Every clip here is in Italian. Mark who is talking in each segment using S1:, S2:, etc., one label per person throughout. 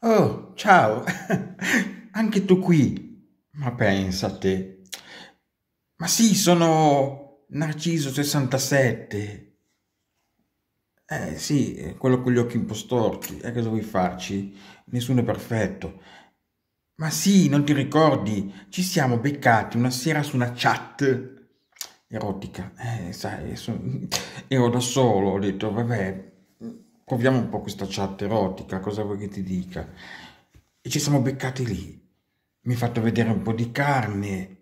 S1: Oh, ciao, anche tu qui. Ma pensa a te. Ma sì, sono Narciso 67. Eh sì, quello con gli occhi un po' storti. E eh, cosa vuoi farci? Nessuno è perfetto. Ma sì, non ti ricordi? Ci siamo beccati una sera su una chat erotica. Eh, sai, sono... ero da solo, ho detto, vabbè, proviamo un po' questa chat erotica, cosa vuoi che ti dica? E ci siamo beccati lì. Mi ha fatto vedere un po' di carne,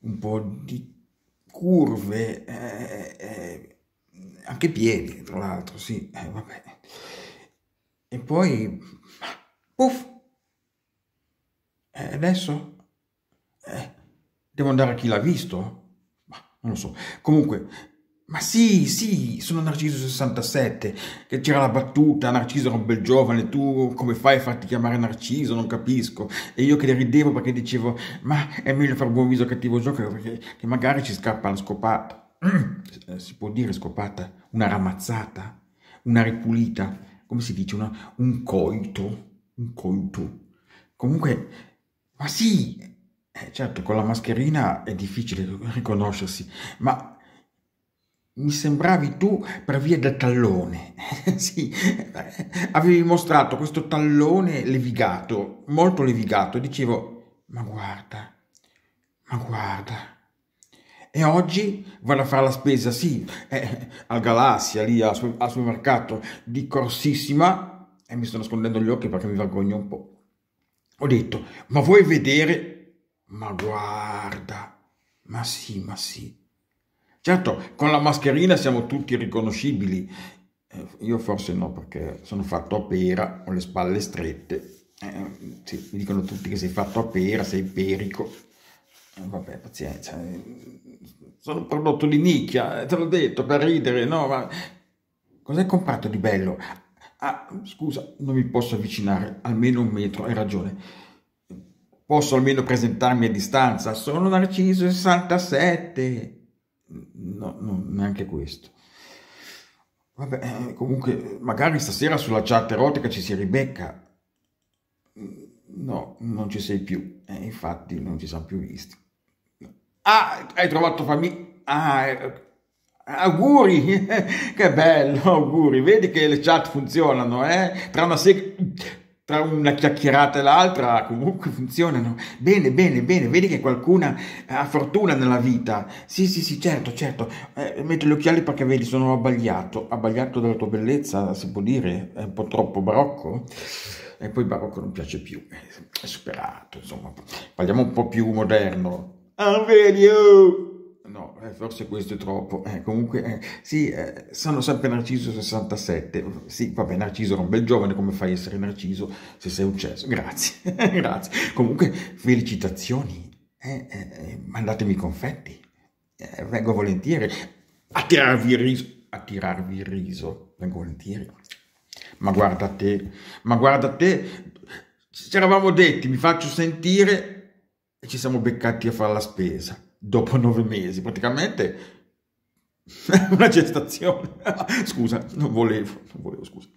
S1: un po' di curve, eh, eh, anche piedi, tra l'altro, sì, eh, vabbè. E poi, puff! Eh, adesso? Eh, devo andare a chi l'ha visto? non lo so. Comunque, ma sì, sì, sono Narciso 67, che c'era la battuta, Narciso era un bel giovane, tu come fai a farti chiamare Narciso, non capisco. E io che le ridevo perché dicevo, ma è meglio far buon viso a cattivo gioco perché che magari ci scappa una scopata. si può dire scopata? Una ramazzata? Una ripulita? Come si dice? Una, un coito? Un coito? Comunque, ma sì, eh, certo, con la mascherina è difficile riconoscersi, ma mi sembravi tu per via del tallone. sì, eh, avevi mostrato questo tallone levigato, molto levigato, e dicevo, ma guarda, ma guarda. E oggi vado a fare la spesa, sì, eh, al Galassia, lì al, su- al supermercato, di corsissima, e mi sto nascondendo gli occhi perché mi vergogno un po'. Ho detto, ma vuoi vedere? Ma guarda, ma sì, ma sì. Certo, con la mascherina siamo tutti riconoscibili. Eh, io forse no, perché sono fatto a pera, ho le spalle strette. Eh, sì, mi dicono tutti che sei fatto a pera, sei perico. Eh, vabbè, pazienza. Sono un prodotto di nicchia, eh, te l'ho detto, per ridere, no? Ma cos'hai comprato di bello? Ah, scusa, non mi posso avvicinare, almeno un metro, hai ragione. Posso almeno presentarmi a distanza? Sono Narciso 67 no, no, neanche questo. Vabbè, eh, comunque, magari stasera sulla chat erotica ci si ribecca. No, non ci sei più. Eh, infatti, non ci siamo più visti. Ah, hai trovato famiglia. Ah, eh, auguri! che bello, auguri. Vedi che le chat funzionano, eh? Tra una serie tra una chiacchierata e l'altra comunque funzionano. Bene, bene, bene, vedi che qualcuna ha fortuna nella vita. Sì, sì, sì, certo, certo. Eh, metto gli occhiali perché vedi, sono abbagliato, abbagliato dalla tua bellezza, si può dire, è un po' troppo barocco. E poi barocco non piace più, è superato, insomma. Parliamo un po' più moderno. Ah, vedi, eh, forse questo è troppo, eh, comunque eh, sì, eh, sono sempre Narciso 67, sì, vabbè Narciso era un bel giovane, come fai a essere Narciso se sei ucciso? Grazie, grazie, comunque felicitazioni, eh, eh, mandatemi confetti, vengo volentieri a tirarvi il riso, a tirarvi il riso, vengo volentieri, ma guarda te, ma guarda te, ci eravamo detti, mi faccio sentire e ci siamo beccati a fare la spesa dopo nove mesi, praticamente una gestazione. scusa, non volevo, non volevo, scusa.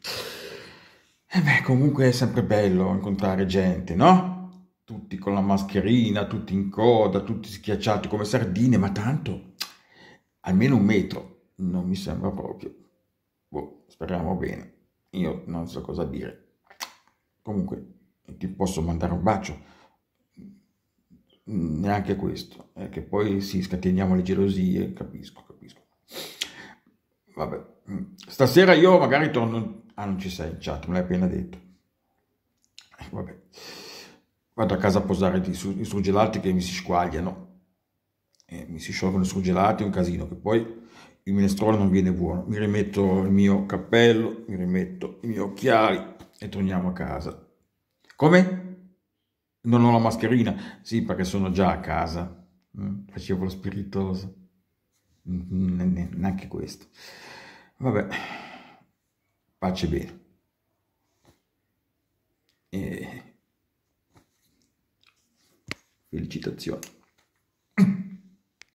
S1: E eh beh, comunque è sempre bello incontrare gente, no? Tutti con la mascherina, tutti in coda, tutti schiacciati come sardine, ma tanto, almeno un metro, non mi sembra proprio. Boh, speriamo bene. Io non so cosa dire. Comunque, ti posso mandare un bacio Mm, neanche questo, eh, che poi si sì, scateniamo le gelosie, capisco, capisco. Vabbè, mm. stasera io magari torno... Ah, non ci sei in chat, me l'hai appena detto. Eh, vabbè, vado a casa a posare i, su- i surgelati che mi si squagliano, eh, mi si sciolgono i surgelati, è un casino, che poi il minestrone non viene buono. Mi rimetto il mio cappello, mi rimetto i miei occhiali e torniamo a casa. Come? Non ho la mascherina, sì, perché sono già a casa. Mm, facevo lo spiritoso. Mm, mm, neanche questo. Vabbè, pace bene. E... Felicitazioni.